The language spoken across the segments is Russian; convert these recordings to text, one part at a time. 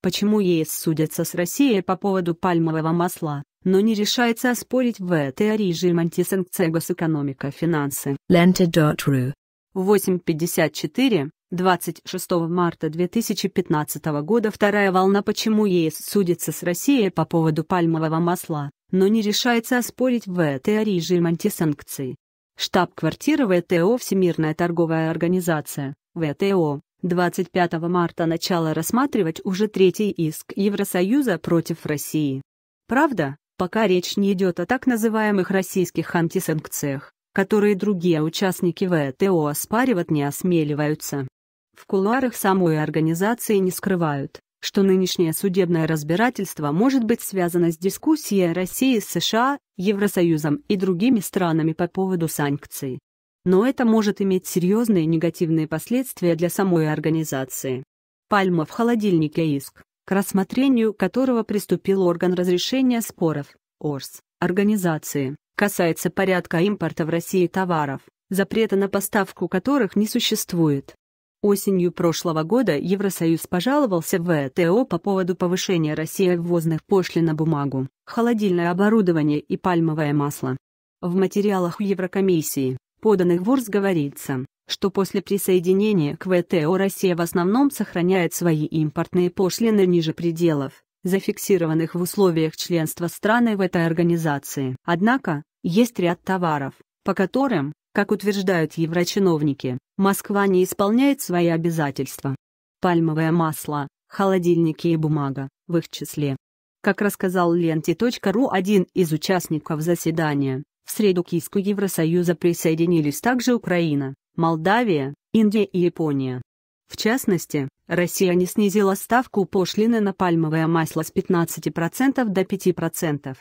почему ЕС судятся с Россией по поводу пальмового масла, но не решается оспорить ВТО режим антисанкций госэкономика финансы. Lenta.ru 854 26 марта 2015 года вторая волна «Почему ЕС судится с Россией по поводу пальмового масла, но не решается оспорить ВТО режим антисанкций». Штаб-квартира ВТО Всемирная торговая организация, ВТО, 25 марта начало рассматривать уже третий иск Евросоюза против России. Правда, пока речь не идет о так называемых российских антисанкциях, которые другие участники ВТО оспаривать не осмеливаются. В кулуарах самой организации не скрывают, что нынешнее судебное разбирательство может быть связано с дискуссией России с США, Евросоюзом и другими странами по поводу санкций но это может иметь серьезные негативные последствия для самой организации. Пальма в холодильнике иск, к рассмотрению которого приступил орган разрешения споров, ОРС, организации, касается порядка импорта в России товаров, запрета на поставку которых не существует. Осенью прошлого года Евросоюз пожаловался в ВТО по поводу повышения России ввозных пошлин на бумагу, холодильное оборудование и пальмовое масло. В материалах Еврокомиссии поданных в УРС говорится, что после присоединения к ВТО Россия в основном сохраняет свои импортные пошлины ниже пределов, зафиксированных в условиях членства страны в этой организации. Однако, есть ряд товаров, по которым, как утверждают еврочиновники, Москва не исполняет свои обязательства. Пальмовое масло, холодильники и бумага, в их числе. Как рассказал ленте.ру один из участников заседания, среду к иску Евросоюза присоединились также Украина, Молдавия, Индия и Япония. В частности, Россия не снизила ставку пошлины на пальмовое масло с 15% до 5%.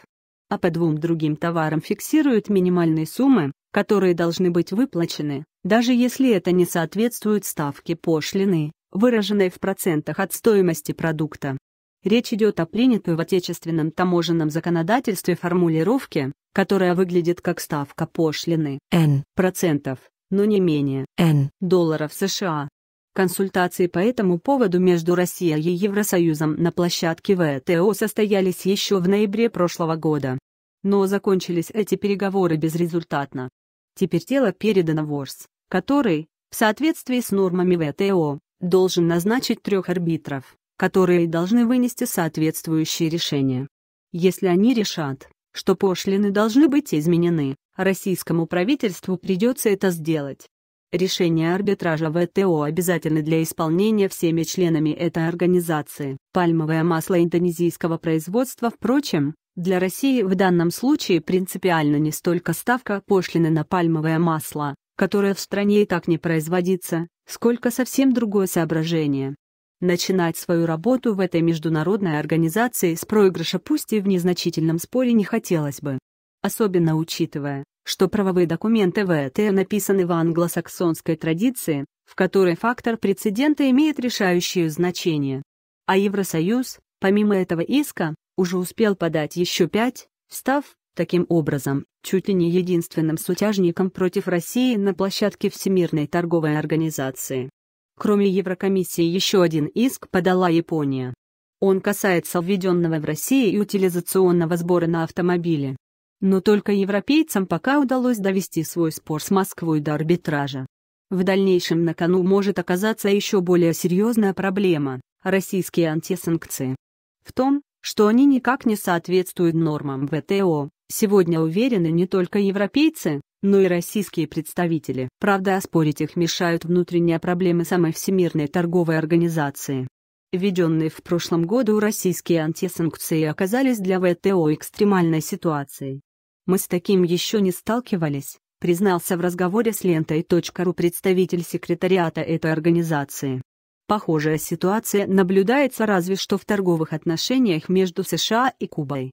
А по двум другим товарам фиксируют минимальные суммы, которые должны быть выплачены, даже если это не соответствует ставке пошлины, выраженной в процентах от стоимости продукта. Речь идет о принятой в отечественном таможенном законодательстве формулировке, которая выглядит как ставка пошлины N процентов, но не менее N долларов США. Консультации по этому поводу между Россией и Евросоюзом на площадке ВТО состоялись еще в ноябре прошлого года. Но закончились эти переговоры безрезультатно. Теперь тело передано Ворс, который, в соответствии с нормами ВТО, должен назначить трех арбитров которые должны вынести соответствующие решения. Если они решат, что пошлины должны быть изменены, российскому правительству придется это сделать. Решения арбитража ВТО обязательны для исполнения всеми членами этой организации. Пальмовое масло индонезийского производства, впрочем, для России в данном случае принципиально не столько ставка пошлины на пальмовое масло, которое в стране и так не производится, сколько совсем другое соображение. Начинать свою работу в этой международной организации с проигрыша пусть и в незначительном споре не хотелось бы. Особенно учитывая, что правовые документы ВТ э написаны в англосаксонской традиции, в которой фактор прецедента имеет решающее значение. А Евросоюз, помимо этого иска, уже успел подать еще пять, став, таким образом, чуть ли не единственным сутяжником против России на площадке Всемирной торговой организации. Кроме Еврокомиссии еще один иск подала Япония. Он касается введенного в России утилизационного сбора на автомобили. Но только европейцам пока удалось довести свой спор с Москвой до арбитража. В дальнейшем на кону может оказаться еще более серьезная проблема – российские антисанкции. В том, что они никак не соответствуют нормам ВТО, сегодня уверены не только европейцы, но и российские представители. Правда, оспорить их мешают внутренние проблемы самой Всемирной торговой организации. Введенные в прошлом году российские антисанкции оказались для ВТО экстремальной ситуацией. «Мы с таким еще не сталкивались», признался в разговоре с лентой.ру представитель секретариата этой организации. Похожая ситуация наблюдается разве что в торговых отношениях между США и Кубой.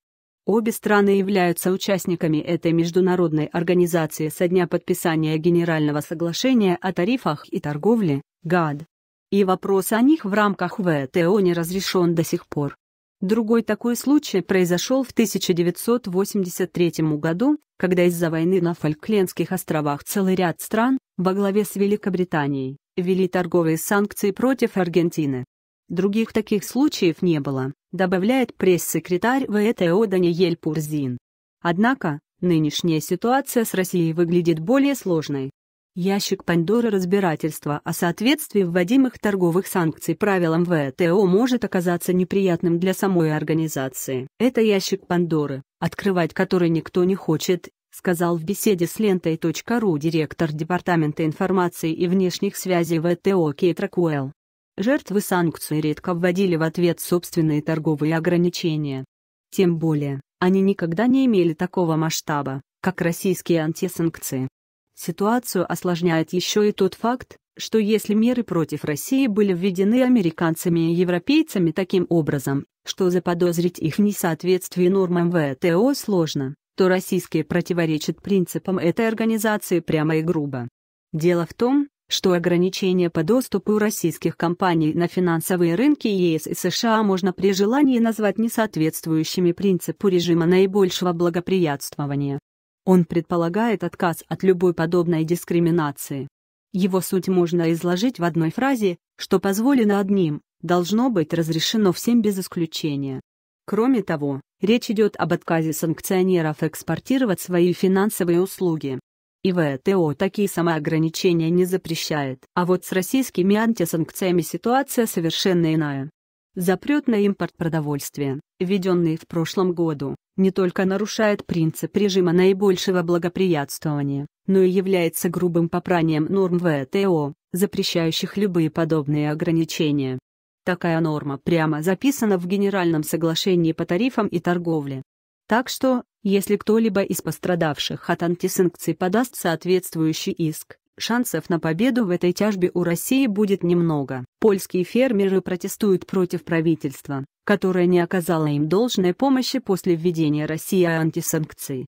Обе страны являются участниками этой международной организации со дня подписания Генерального соглашения о тарифах и торговле, ГАД. И вопрос о них в рамках ВТО не разрешен до сих пор. Другой такой случай произошел в 1983 году, когда из-за войны на Фольклендских островах целый ряд стран, во главе с Великобританией, ввели торговые санкции против Аргентины. Других таких случаев не было добавляет пресс-секретарь ВТО э Даниэль Пурзин. Однако, нынешняя ситуация с Россией выглядит более сложной. Ящик Пандоры разбирательства о соответствии вводимых торговых санкций правилам ВТО э может оказаться неприятным для самой организации. Это ящик Пандоры, открывать который никто не хочет, сказал в беседе с лентой.ру директор Департамента информации и внешних связей ВТО э Кейт Рокуэлл. Жертвы санкций редко вводили в ответ собственные торговые ограничения. Тем более, они никогда не имели такого масштаба, как российские антисанкции. Ситуацию осложняет еще и тот факт, что если меры против России были введены американцами и европейцами таким образом, что заподозрить их в несоответствии нормам ВТО сложно, то российские противоречат принципам этой организации прямо и грубо. Дело в том, что ограничения по доступу у российских компаний на финансовые рынки ЕС и США можно при желании назвать несоответствующими принципу режима наибольшего благоприятствования. Он предполагает отказ от любой подобной дискриминации. Его суть можно изложить в одной фразе, что позволено одним, должно быть разрешено всем без исключения. Кроме того, речь идет об отказе санкционеров экспортировать свои финансовые услуги и ВТО э такие самоограничения не запрещает. А вот с российскими антисанкциями ситуация совершенно иная. Запрет на импорт продовольствия, введенный в прошлом году, не только нарушает принцип режима наибольшего благоприятствования, но и является грубым попранием норм ВТО, э запрещающих любые подобные ограничения. Такая норма прямо записана в Генеральном соглашении по тарифам и торговле. Так что, если кто-либо из пострадавших от антисанкций подаст соответствующий иск, шансов на победу в этой тяжбе у России будет немного. Польские фермеры протестуют против правительства, которое не оказало им должной помощи после введения России антисанкций.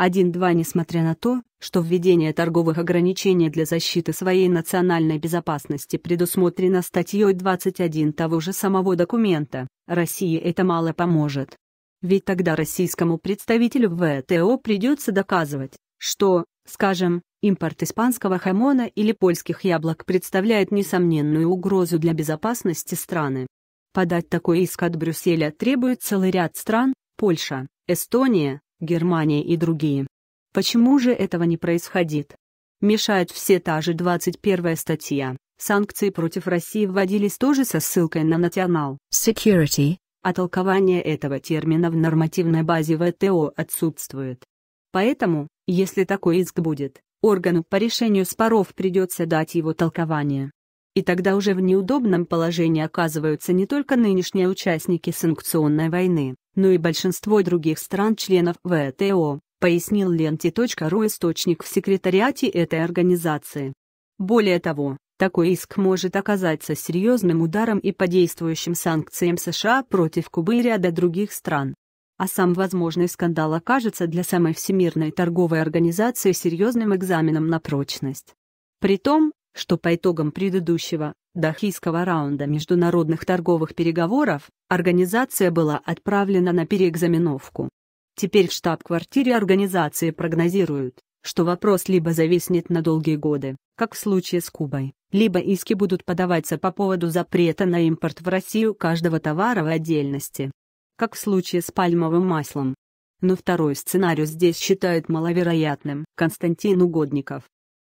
1-2 Несмотря на то, что введение торговых ограничений для защиты своей национальной безопасности предусмотрено статьей 21 того же самого документа, России это мало поможет. Ведь тогда российскому представителю ВТО придется доказывать, что, скажем, импорт испанского хамона или польских яблок представляет несомненную угрозу для безопасности страны. Подать такой иск от Брюсселя требует целый ряд стран – Польша, Эстония, Германия и другие. Почему же этого не происходит? Мешает все та же 21 статья. Санкции против России вводились тоже со ссылкой на национал Security а толкование этого термина в нормативной базе ВТО отсутствует. Поэтому, если такой иск будет, органу по решению споров придется дать его толкование. И тогда уже в неудобном положении оказываются не только нынешние участники санкционной войны, но и большинство других стран-членов ВТО, пояснил ленте.ру источник в секретариате этой организации. Более того, такой иск может оказаться серьезным ударом и по действующим санкциям США против Кубы и ряда других стран. А сам возможный скандал окажется для самой Всемирной торговой организации серьезным экзаменом на прочность. При том, что по итогам предыдущего, дохийского раунда международных торговых переговоров, организация была отправлена на переэкзаменовку. Теперь в штаб-квартире организации прогнозируют, что вопрос либо зависнет на долгие годы, как в случае с Кубой, либо иски будут подаваться по поводу запрета на импорт в Россию каждого товара в отдельности, как в случае с пальмовым маслом. Но второй сценарий здесь считают маловероятным. Константин Угодников